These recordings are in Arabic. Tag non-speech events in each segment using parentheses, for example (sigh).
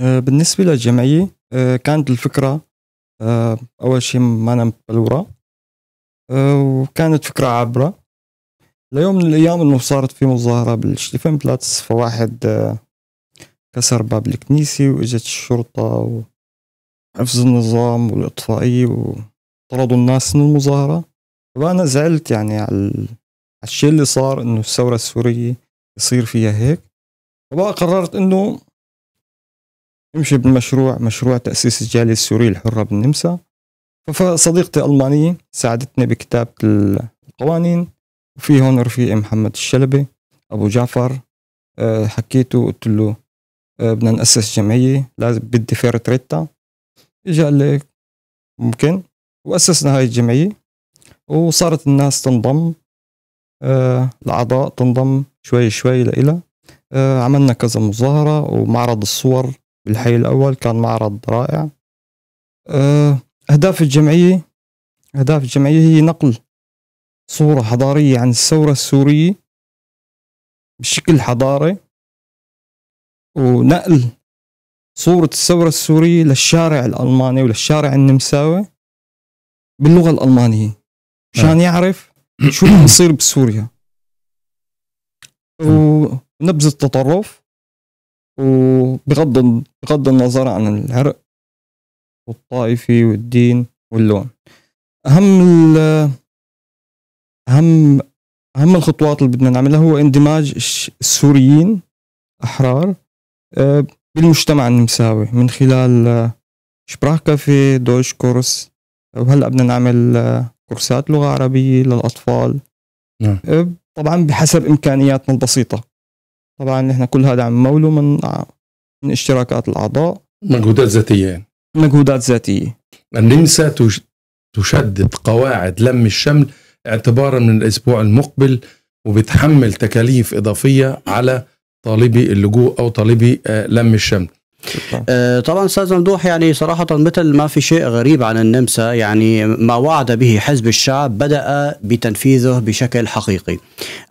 آه، بالنسبه للجمعيه آه، كانت الفكره آه، اول شيء ما أنا مبلوره وكانت فكره عابره ليوم من الايام انه صارت في مظاهره بالشتيفن بلاتس فواحد كسر باب الكنيسه واجت الشرطه وحفظ النظام والاطفائيه وطردوا الناس من المظاهره فانا زعلت يعني على الشيء اللي صار انه الثوره السوريه يصير فيها هيك فبقى قررت انه يمشي بالمشروع مشروع تأسيس الجالية السورية الحرة بالنمسا فصديقتي ألمانية ساعدتني بكتابة القوانين وفي هون رفيقي محمد الشلبي أبو جعفر آه، حكيته قلت له آه، بدنا نأسس جمعية لازم بدي فير إجا قال لي ممكن وأسسنا هاي الجمعية وصارت الناس تنضم آه، الأعضاء تنضم شوي شوي لإلها عملنا كذا مظاهرة ومعرض الصور بالحي الأول كان معرض رائع آه، أهداف الجمعية أهداف الجمعية هي نقل صورة حضارية عن الثورة السورية بشكل حضاري ونقل صورة الثورة السورية للشارع الألماني وللشارع النمساوي باللغة الألمانية مشان نعم. يعرف شو بيصير بسوريا نعم. ونبذ التطرف وبغض بغض النظر عن العرق والطائفة والدين واللون اهم اهم اهم الخطوات اللي بدنا نعملها هو اندماج السوريين احرار آه، بالمجتمع النمساوي من خلال آه، شبراه كافي دوش كورس وهلا بدنا نعمل آه، كورسات لغه عربيه للاطفال نعم. طبعا بحسب امكانياتنا البسيطه طبعا نحن كل هذا عم موله من من اشتراكات الاعضاء مجهودات ذاتيه يعني. مجهودات ذاتيه النمسا تشدد قواعد لم الشمل اعتبارا من الاسبوع المقبل وبتحمل تكاليف اضافيه على طالبي اللجوء او طالبي آه، لم الشمل آه، طبعا استاذ ممدوح يعني صراحه مثل ما في شيء غريب عن النمسا يعني ما وعد به حزب الشعب بدا بتنفيذه بشكل حقيقي.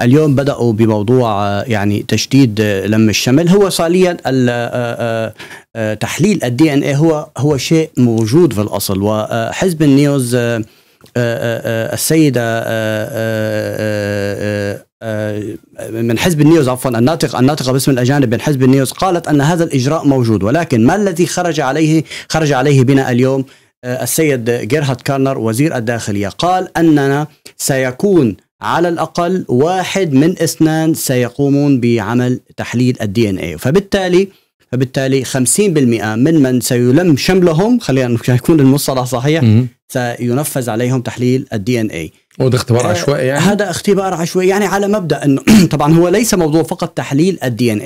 اليوم بداوا بموضوع آه، يعني تشديد آه، لم الشمل هو صاليا تحليل الدي ان اي هو هو شيء موجود في الاصل وحزب النيوز السيده آه، آه، آه، من حزب النيوز عفوا الناطق الناطقه باسم الاجانب من حزب النيوز قالت ان هذا الاجراء موجود ولكن ما الذي خرج عليه خرج عليه بنا اليوم السيد جيرهارد كارنر وزير الداخليه قال اننا سيكون على الاقل واحد من اثنان سيقومون بعمل تحليل الدي ان اي فبالتالي فبالتالي 50% من من سيلم شملهم خلينا يكون المصطلح صحيح سينفذ عليهم تحليل الدي ان اي وده اختبار آه، عشوائي يعني هذا اختبار عشوائي يعني على مبدا انه (clears throat) طبعا هو ليس موضوع فقط تحليل الدي ان آه،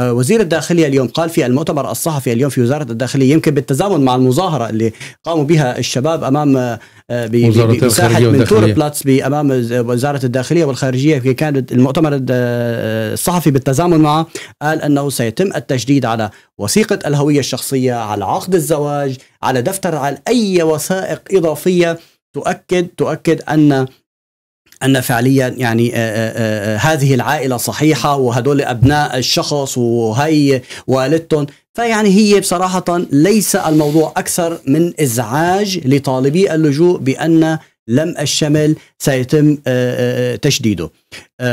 اي وزير الداخليه اليوم قال في المؤتمر الصحفي اليوم في وزاره الداخليه يمكن بالتزامن مع المظاهره اللي قاموا بها الشباب امام آه، بمساحه من تور بلاتس امام وزاره الداخليه والخارجيه في كان المؤتمر الصحفي بالتزامن معه قال انه سيتم التجديد على وثيقه الهويه الشخصيه على عقد الزواج على دفتر على اي وثائق اضافيه تؤكد تؤكد ان ان فعليا يعني آه، آه، آه، هذه العائله صحيحه وهدول ابناء الشخص وهي والدتهم فيعني هي بصراحه ليس الموضوع اكثر من ازعاج لطالبي اللجوء بان لم الشمل سيتم آه، آه، آه، تشديده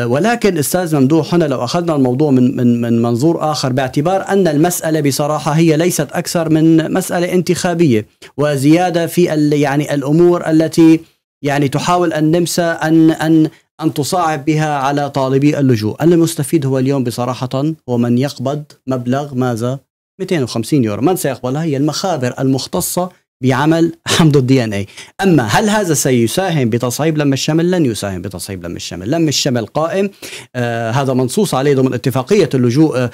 ولكن استاذ ممدوح هنا لو اخذنا الموضوع من من من منظور اخر باعتبار ان المساله بصراحه هي ليست اكثر من مساله انتخابيه وزياده في يعني الامور التي يعني تحاول النمسا ان ان ان تصاعب بها على طالبي اللجوء، المستفيد هو اليوم بصراحه هو من يقبض مبلغ ماذا؟ 250 يورو، من سيقبلها هي المخابر المختصه بعمل ضد الدي ان اي اما هل هذا سيساهم بتصعيب لم الشمل لن يساهم بتصعيب لم الشمل لم الشمل قائم آه هذا منصوص عليه ضمن اتفاقيه اللجوء آه،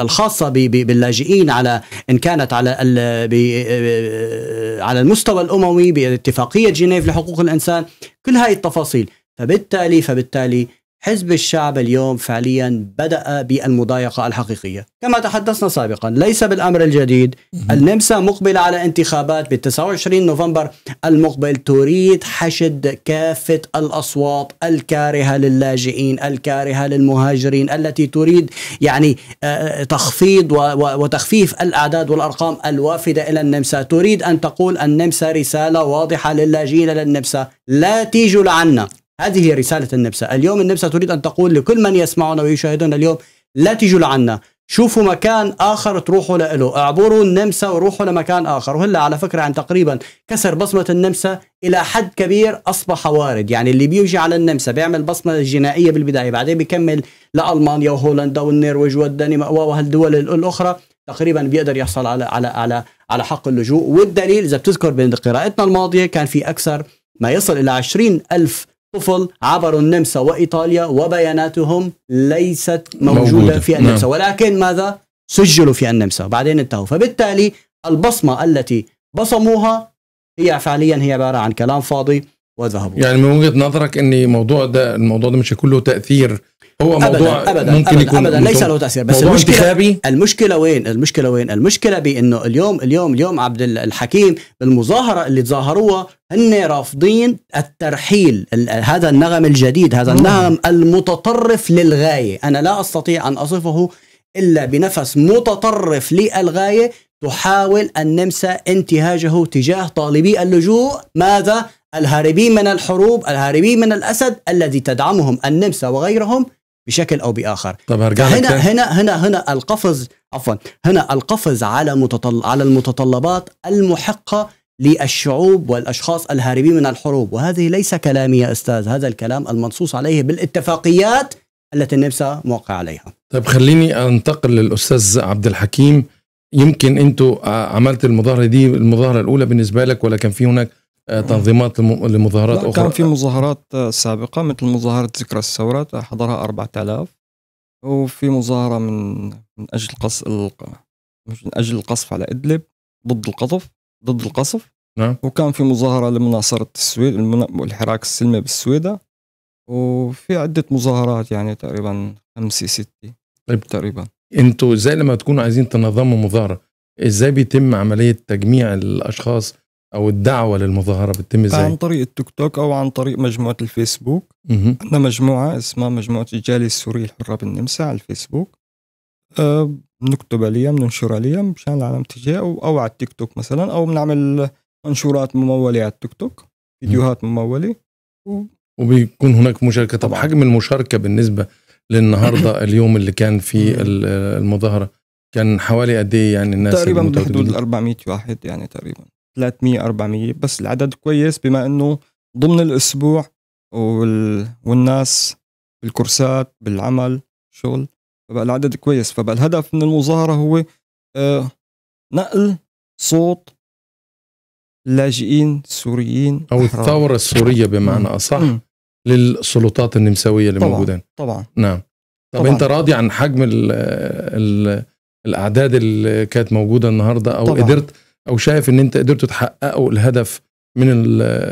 الخاصه باللاجئين على ان كانت على آه، على المستوى الاموي باتفاقيه جنيف لحقوق الانسان كل هاي التفاصيل فبالتالي فبالتالي حزب الشعب اليوم فعليا بدأ بالمضايقة الحقيقية كما تحدثنا سابقا ليس بالأمر الجديد النمسا مقبلة على انتخابات بال 29 نوفمبر المقبل تريد حشد كافة الأصوات الكارهة للاجئين الكارهة للمهاجرين التي تريد يعني آه، آه، تخفيض وتخفيف الأعداد والأرقام الوافدة إلى النمسا تريد أن تقول النمسا رسالة واضحة للاجئين إلى النمسا لا تيجوا لعنا هذه هي رسالة النبسة اليوم النبسة تريد أن تقول لكل من يسمعنا ويشاهدنا اليوم لا تجوا لعنا شوفوا مكان آخر تروحوا له اعبروا النمسا وروحوا لمكان آخر وهلا على فكرة عن تقريبا كسر بصمة النمسا إلى حد كبير أصبح وارد يعني اللي بيجي على النمسا بيعمل بصمة جنائية بالبداية بعدين بيكمل لألمانيا وهولندا والنرويج والدنمارك وهالدول الأخرى تقريبا بيقدر يحصل على على على على حق اللجوء والدليل إذا بتذكر بين قراءتنا الماضية كان في أكثر ما يصل إلى عشرين ألف طفل عبروا النمسا وإيطاليا وبياناتهم ليست موجودة موجودة. في النمسا نعم. ولكن ماذا سجلوا في النمسا بعدين انتهوا فبالتالي البصمة التي بصموها هي فعليا هي عبارة عن كلام فاضي وذهبوا يعني من وجهة نظرك أن موضوع ده الموضوع ده مش كله تأثير هو موضوع أبداً أبداً ممكن أبداً يكون أبداً ليس له تاثير بس المشكله انتخابي؟ المشكله وين المشكله وين المشكله بانه اليوم اليوم اليوم عبد الحكيم بالمظاهره اللي تظاهروها هن رافضين الترحيل هذا النغم الجديد هذا نعم. النغم المتطرف للغايه انا لا استطيع ان اصفه الا بنفس متطرف للغايه تحاول النمسا انتهاجه تجاه طالبي اللجوء ماذا الهاربين من الحروب الهاربين من الاسد الذي تدعمهم النمسا وغيرهم بشكل او باخر طب هنا هنا هنا هنا القفز عفوا هنا القفز على متطل على المتطلبات المحقه للشعوب والاشخاص الهاربين من الحروب وهذه ليس كلامي يا استاذ هذا الكلام المنصوص عليه بالاتفاقيات التي النمسا موقع عليها طيب خليني انتقل للاستاذ عبد الحكيم يمكن انتم آه، عملت المظاهره دي المظاهره الاولى بالنسبه لك ولا كان في هناك تنظيمات لمظاهرات اخرى كان في مظاهرات آه، سابقه مثل مظاهره ذكرى الثوره آه، حضرها 4000 وفي مظاهره من من اجل قص من اجل القصف على ادلب ضد القطف ضد القصف نعم وكان في مظاهره لمناصره السويد والحراك السلمي بالسويدة وفي عده مظاهرات يعني تقريبا خمسه سته طيب تقريبا انتوا ازاي لما تكونوا عايزين تنظموا مظاهره ازاي بيتم عمليه تجميع الاشخاص او الدعوه للمظاهره بتتم ازاي؟ عن طريق التيك توك او عن طريق مجموعه الفيسبوك عندنا مجموعه اسمها مجموعه الجاليه السوريه الحره بالنمسا على الفيسبوك أه بنكتب عليها بننشر عليها مشان العالم تجي او على التيك توك مثلا او بنعمل منشورات مموله على التيك توك فيديوهات مموله و... وبيكون هناك مشاركه طب حجم المشاركه بالنسبه للنهارده (coughs) اليوم اللي كان فيه المظاهره كان حوالي قد ايه يعني الناس تقريبا بحدود ال 400 واحد يعني تقريبا 300 400 بس العدد كويس بما انه ضمن الاسبوع وال... والناس بالكورسات بالعمل شغل فبقى العدد كويس فبقى الهدف من المظاهره هو آه نقل صوت لاجئين سوريين او أحرار. الثوره السوريه بمعنى نعم. اصح للسلطات النمساويه اللي طبعًا طبعا نعم طب طبعًا. انت راضي عن حجم الـ الـ الاعداد اللي كانت موجوده النهارده او طبعًا. قدرت او شايف ان انت قدرتوا تحققوا الهدف من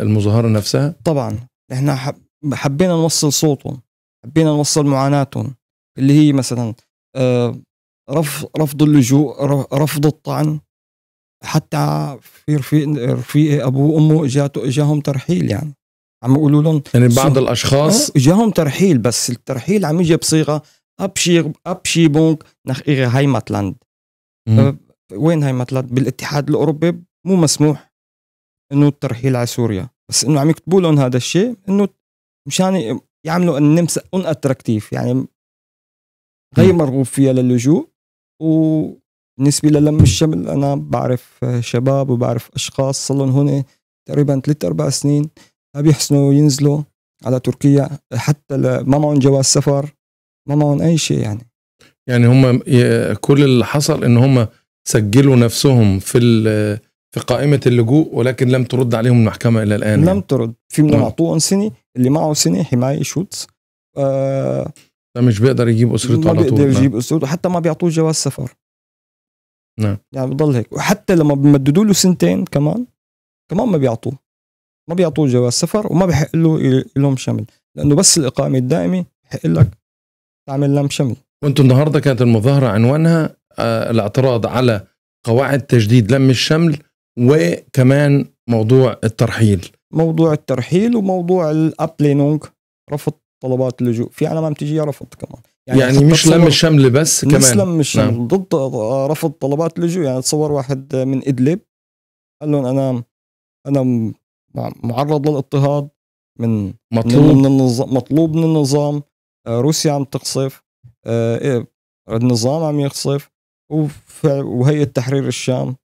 المظاهره نفسها طبعا احنا حبينا نوصل صوتهم حبينا نوصل معاناتهم اللي هي مثلا آه، رفض رفض اللجوء رفض الطعن حتى في رفيق رفيقي ابوه وامه اجاته اجاهم ترحيل يعني عم يقولوا لهم يعني بعض الاشخاص اجاهم أه؟ ترحيل بس الترحيل عم يجي بصيغه ابشي ابشي بونك نخ ايغي هايماتلاند وين هاي مثلا بالاتحاد الاوروبي مو مسموح انه الترحيل على سوريا بس انه عم يكتبوا لهم هذا الشيء انه مشان يعملوا النمسا ان اتراكتيف يعني غير مرغوب فيها للجوء وبالنسبه للم الشمل انا بعرف شباب وبعرف اشخاص صلوا هون تقريبا ثلاث اربع سنين ما بيحسنوا ينزلوا على تركيا حتى ما معهم جواز سفر ما معهم اي شيء يعني يعني هم كل اللي حصل ان هم سجلوا نفسهم في في قائمة اللجوء ولكن لم ترد عليهم المحكمة إلى الآن لم يعني. ترد في منهم أعطوه أنسني اللي معه أنسني حماية شوتس آه مش بيقدر يجيب أسرته على طول ما بيقدر نعم. يجيب أسرته حتى ما بيعطوه جواز سفر نعم يعني بضل هيك وحتى لما بمددوا له سنتين كمان كمان ما بيعطوه ما بيعطوه جواز سفر وما بحق له لهم شمل لانه بس الاقامه الدائمه بحق لك تعمل لم شمل وانتم النهارده كانت المظاهره عنوانها آه، الاعتراض على قواعد تجديد لم الشمل وكمان موضوع الترحيل موضوع الترحيل وموضوع الابلينونج رفض طلبات اللجوء في على ما بتجي رفض كمان يعني, يعني مش لم الشمل بس كمان مش لم الشمل نعم. ضد رفض طلبات اللجوء يعني تصور واحد من ادلب قال لهم انا انا معرض للاضطهاد من مطلوب من النظام مطلوب من النظام آه، روسيا عم تقصف آه، إيه، النظام عم يقصف وهيئه تحرير الشام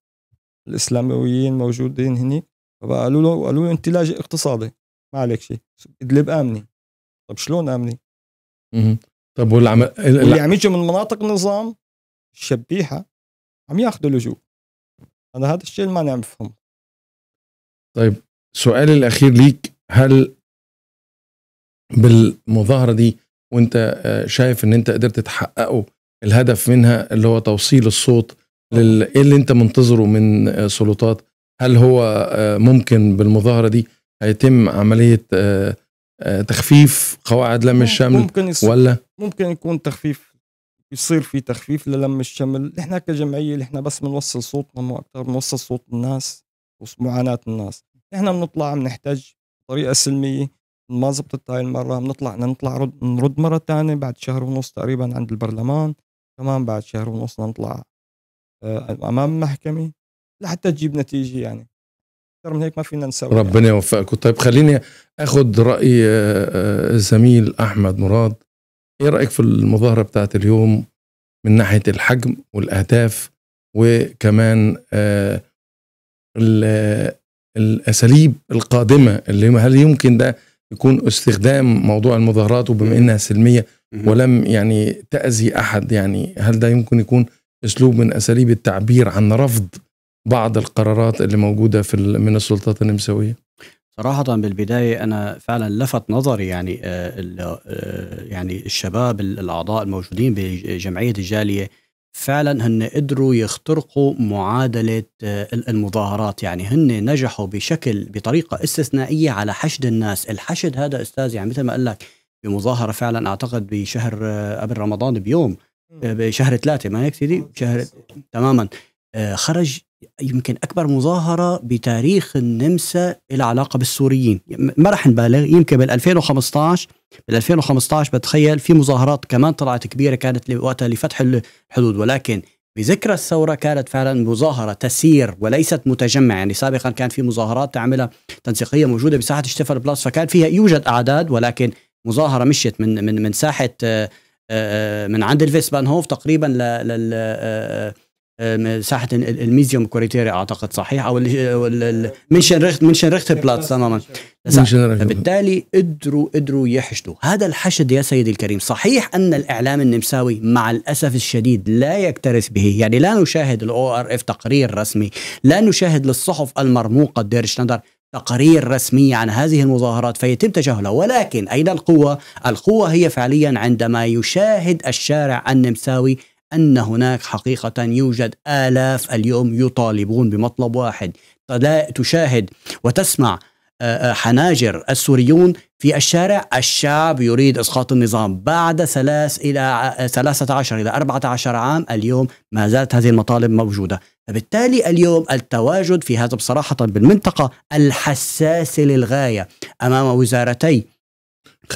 الاسلاميين موجودين هني فقالوا له قالوا له انت لاجئ اقتصادي ما عليك شيء ادلب امني طب شلون امني؟ طب والعم... واللي عم يجوا من مناطق نظام الشبيحه عم ياخذوا لجوء انا هذا الشيء اللي ماني عم بفهمه طيب سؤالي الاخير ليك هل بالمظاهره دي وانت آه، شايف ان انت قدرت تحققه الهدف منها اللي هو توصيل الصوت لل... ايه اللي انت منتظره من سلطات هل هو آه، ممكن بالمظاهره دي هيتم عمليه آه، آه، تخفيف قواعد لم الشمل ممكن يصير ولا ممكن يكون تخفيف يصير في تخفيف للم الشمل نحن كجمعيه نحن بس بنوصل صوتنا مو اكثر بنوصل صوت الناس ومعاناه الناس نحن بنطلع بنحتاج بطريقه سلميه ما زبطت هاي المره بنطلع نطلع نرد مره ثانيه بعد شهر ونص تقريبا عند البرلمان كمان بعد شهر ونص نطلع آه، امام محكمه لحتى تجيب نتيجه يعني اكثر من هيك ما فينا نسوي يعني. ربنا يوفقكم يعني. طيب خليني اخذ راي آه، آه، زميل احمد مراد ايه رايك في المظاهره بتاعت اليوم من ناحيه الحجم والاهداف وكمان الاساليب القادمه اللي هل يمكن ده يكون استخدام موضوع المظاهرات وبما انها سلميه ولم يعني تأذي أحد يعني هل ده يمكن يكون أسلوب من أساليب التعبير عن رفض بعض القرارات اللي موجودة في من السلطات النمساوية؟ صراحة بالبداية أنا فعلا لفت نظري يعني آه، آه، يعني الشباب الأعضاء الموجودين بجمعية الجالية فعلا هن قدروا يخترقوا معادلة آه، المظاهرات يعني هن نجحوا بشكل بطريقة استثنائية على حشد الناس الحشد هذا أستاذ يعني مثل ما قال لك بمظاهره فعلا اعتقد بشهر آه، قبل رمضان بيوم آه، بشهر ثلاثه ما هيك سيدي؟ شهر تماما آه، خرج يمكن اكبر مظاهره بتاريخ النمسا لها علاقه بالسوريين ما راح نبالغ يمكن بال 2015 بال 2015 بتخيل في مظاهرات كمان طلعت كبيره كانت وقتها لفتح الحدود ولكن بذكرى الثورة كانت فعلا مظاهرة تسير وليست متجمع يعني سابقا كان في مظاهرات تعملها تنسيقية موجودة بساحة شتفر بلاس فكان فيها يوجد أعداد ولكن مظاهره مشيت من من من ساحه آه، آه، آه، من عند الفيسبانهوف تقريبا لل ساحه الميزيوم كوريتيري اعتقد صحيح او منشن ريخت منشن ريخت بلاتس تماما فبالتالي قدروا قدروا يحشدوا هذا الحشد يا سيدي الكريم صحيح ان الاعلام النمساوي مع الاسف الشديد لا يكترث به يعني لا نشاهد الاو ار اف تقرير رسمي لا نشاهد للصحف المرموقه الدير شندر تقارير رسمية عن هذه المظاهرات فيتم تجاهلها ولكن أين القوة؟ القوة هي فعليا عندما يشاهد الشارع النمساوي أن هناك حقيقة يوجد آلاف اليوم يطالبون بمطلب واحد تشاهد وتسمع آه، آه، حناجر السوريون في الشارع الشعب يريد إسقاط النظام بعد ثلاث إلى 13 آه، إلى 14 عام اليوم ما زالت هذه المطالب موجودة فبالتالي اليوم التواجد في هذا بصراحة بالمنطقة الحساسة للغاية أمام وزارتي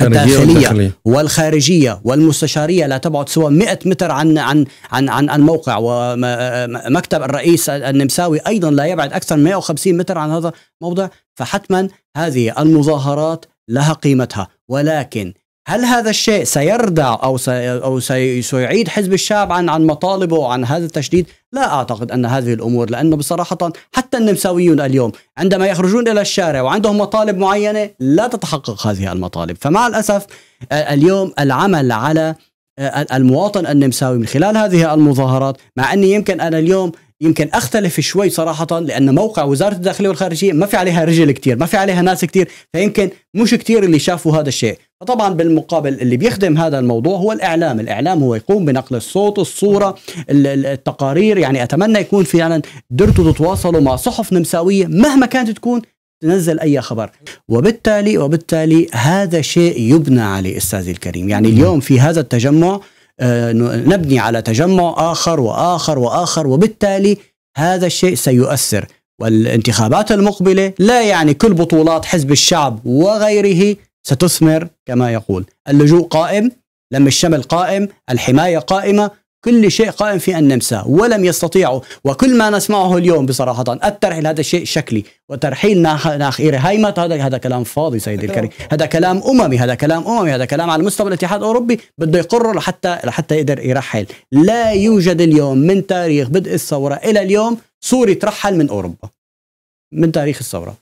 الداخلية والخارجية والمستشارية لا تبعد سوى 100 متر عن عن عن عن الموقع ومكتب الرئيس النمساوي أيضا لا يبعد أكثر من 150 متر عن هذا الموضع فحتما هذه المظاهرات لها قيمتها ولكن هل هذا الشيء سيردع او سي او سيعيد حزب الشعب عن عن مطالبه وعن هذا التشديد؟ لا أعتقد أن هذه الأمور لأنه بصراحة حتى النمساويون اليوم عندما يخرجون إلى الشارع وعندهم مطالب معينة لا تتحقق هذه المطالب فمع الأسف آه، اليوم العمل على آه، المواطن النمساوي من خلال هذه المظاهرات مع أني يمكن أنا اليوم يمكن اختلف شوي صراحه لان موقع وزاره الداخليه والخارجيه ما في عليها رجل كتير ما في عليها ناس كتير فيمكن مش كتير اللي شافوا هذا الشيء طبعا بالمقابل اللي بيخدم هذا الموضوع هو الاعلام، الاعلام هو يقوم بنقل الصوت، الصوره، التقارير، يعني اتمنى يكون فعلا قدرتوا تتواصلوا مع صحف نمساويه مهما كانت تكون تنزل اي خبر وبالتالي وبالتالي هذا شيء يبنى عليه استاذي الكريم، يعني اليوم في هذا التجمع آه، نبني على تجمع اخر واخر واخر وبالتالي هذا الشيء سيؤثر والانتخابات المقبله لا يعني كل بطولات حزب الشعب وغيره ستثمر كما يقول اللجوء قائم لم الشمل قائم الحماية قائمة كل شيء قائم في النمسا ولم يستطيعوا وكل ما نسمعه اليوم بصراحة الترحيل هذا شيء شكلي وترحيل ناخير هايمت هذا هذا كلام فاضي سيدي الكريم هذا كلام أممي هذا كلام أممي هذا كلام على مستوى الاتحاد الأوروبي بده يقرر لحتى لحتى يقدر يرحل لا يوجد اليوم من تاريخ بدء الثورة إلى اليوم سوري ترحل من أوروبا من تاريخ الثورة